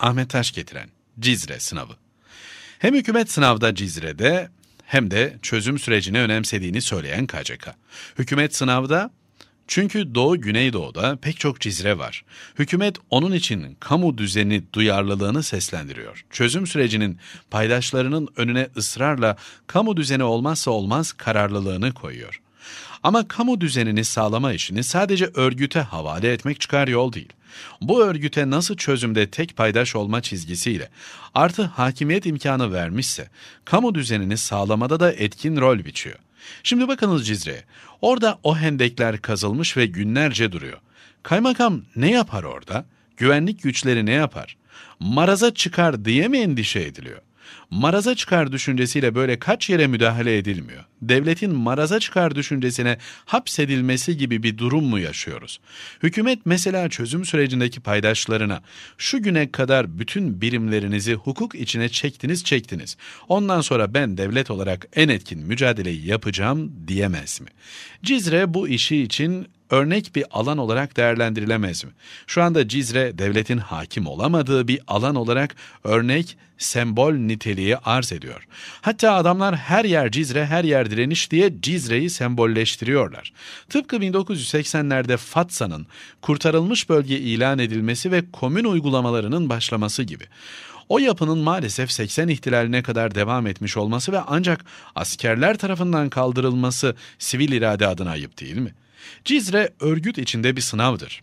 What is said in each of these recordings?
Ahmet Taş getiren Cizre sınavı. Hem hükümet sınavda Cizre'de hem de çözüm sürecini önemsediğini söyleyen KCK. Hükümet sınavda çünkü Doğu Güneydoğu'da pek çok cizre var. Hükümet onun için kamu düzeni duyarlılığını seslendiriyor. Çözüm sürecinin paydaşlarının önüne ısrarla kamu düzeni olmazsa olmaz kararlılığını koyuyor. Ama kamu düzenini sağlama işini sadece örgüte havale etmek çıkar yol değil. Bu örgüte nasıl çözümde tek paydaş olma çizgisiyle artı hakimiyet imkanı vermişse, kamu düzenini sağlamada da etkin rol biçiyor. Şimdi bakınız Cizre'ye. Orada o hendekler kazılmış ve günlerce duruyor. Kaymakam ne yapar orada? Güvenlik güçleri ne yapar? Maraza çıkar diye mi endişe ediliyor? Maraza çıkar düşüncesiyle böyle kaç yere müdahale edilmiyor? Devletin maraza çıkar düşüncesine hapsedilmesi gibi bir durum mu yaşıyoruz? Hükümet mesela çözüm sürecindeki paydaşlarına şu güne kadar bütün birimlerinizi hukuk içine çektiniz çektiniz. Ondan sonra ben devlet olarak en etkin mücadeleyi yapacağım diyemez mi? Cizre bu işi için örnek bir alan olarak değerlendirilemez mi? Şu anda Cizre devletin hakim olamadığı bir alan olarak örnek sembol niteliği arz ediyor. Hatta adamlar her yer Cizre, her yer direniş diye Cizre'yi sembolleştiriyorlar. Tıpkı 1980'lerde Fatsa'nın kurtarılmış bölge ilan edilmesi ve komün uygulamalarının başlaması gibi. O yapının maalesef 80 ihtilaline kadar devam etmiş olması ve ancak askerler tarafından kaldırılması sivil irade adına ayıp değil mi? Cizre örgüt içinde bir sınavdır.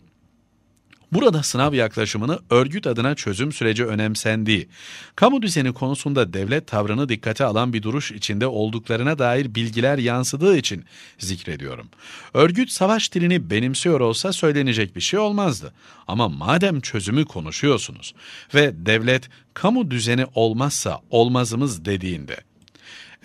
Burada sınav yaklaşımını örgüt adına çözüm süreci önemsendiği, kamu düzeni konusunda devlet tavrını dikkate alan bir duruş içinde olduklarına dair bilgiler yansıdığı için zikrediyorum. Örgüt savaş dilini benimsiyor olsa söylenecek bir şey olmazdı. Ama madem çözümü konuşuyorsunuz ve devlet kamu düzeni olmazsa olmazımız dediğinde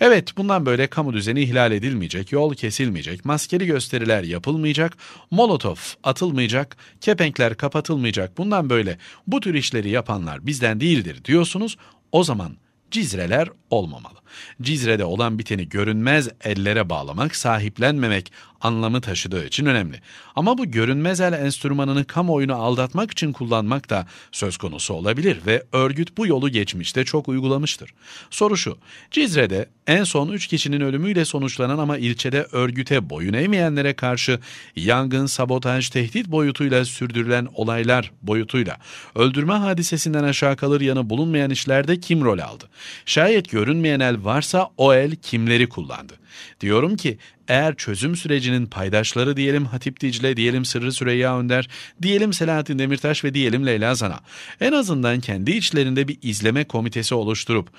Evet bundan böyle kamu düzeni ihlal edilmeyecek, yol kesilmeyecek, maskeli gösteriler yapılmayacak, molotof atılmayacak, kepenkler kapatılmayacak. Bundan böyle bu tür işleri yapanlar bizden değildir diyorsunuz. O zaman Cizreler olmamalı. Cizre'de olan biteni görünmez ellere bağlamak, sahiplenmemek anlamı taşıdığı için önemli. Ama bu görünmez el enstrümanını kamuoyunu aldatmak için kullanmak da söz konusu olabilir ve örgüt bu yolu geçmişte çok uygulamıştır. Soru şu, Cizre'de en son 3 kişinin ölümüyle sonuçlanan ama ilçede örgüte boyun eğmeyenlere karşı yangın, sabotaj, tehdit boyutuyla sürdürülen olaylar boyutuyla öldürme hadisesinden aşağı kalır yanı bulunmayan işlerde kim rol aldı? Şayet görünmeyen el varsa o el kimleri kullandı? Diyorum ki eğer çözüm sürecinin paydaşları diyelim Hatip Dicle, diyelim Sırrı Süreyya Önder, diyelim Selahattin Demirtaş ve diyelim Leyla Zana. En azından kendi içlerinde bir izleme komitesi oluşturup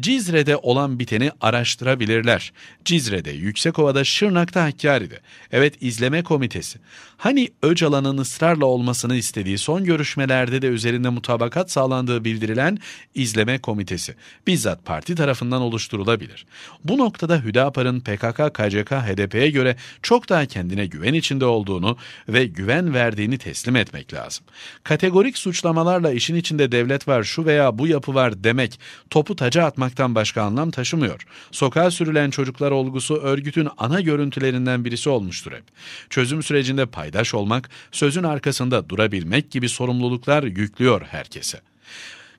Cizre'de olan biteni araştırabilirler. Cizre'de, Yüksekova'da, Şırnak'ta, Hakkari'de. Evet izleme komitesi. Hani Öcalan'ın ısrarla olmasını istediği son görüşmelerde de üzerinde mutabakat sağlandığı bildirilen izleme komitesi. Bizzat parti tarafından oluşturulabilir. Bu noktada Hüdapar'ın PKK, KCK, HDP'ye göre çok daha kendine güven içinde olduğunu ve güven verdiğini teslim etmek lazım. Kategorik suçlamalarla işin içinde devlet var şu veya bu yapı var demek topu taca atmaktan başka anlam taşımıyor. Sokağa sürülen çocuklar olgusu örgütün ana görüntülerinden birisi olmuştur hep. Çözüm sürecinde paydaş olmak, sözün arkasında durabilmek gibi sorumluluklar yüklüyor herkese.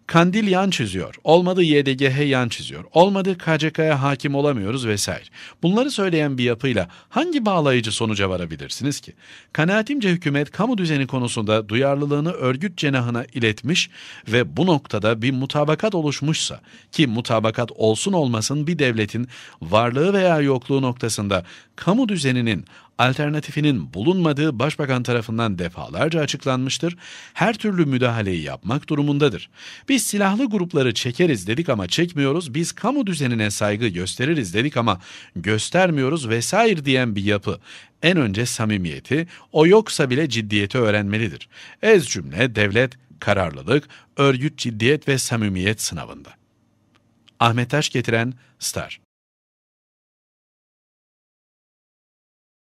Kandil yan çiziyor. Olmadı YDGH yan çiziyor. Olmadı KCK'ya hakim olamıyoruz vesaire. Bunları söyleyen bir yapıyla hangi bağlayıcı sonuca varabilirsiniz ki? Kanaatimce hükümet kamu düzeni konusunda duyarlılığını örgüt cenahına iletmiş ve bu noktada bir mutabakat oluşmuşsa ki mutabakat olsun olmasın bir devletin varlığı veya yokluğu noktasında kamu düzeninin alternatifinin bulunmadığı başbakan tarafından defalarca açıklanmıştır. Her türlü müdahaleyi yapmak durumundadır. Biz silahlı grupları çekeriz dedik ama çekmiyoruz. Biz kamu düzenine saygı gösteririz dedik ama göstermiyoruz vesaire diyen bir yapı en önce samimiyeti, o yoksa bile ciddiyeti öğrenmelidir. Ez cümle devlet, kararlılık, örgüt ciddiyet ve samimiyet sınavında. Ahmet Taş getiren Star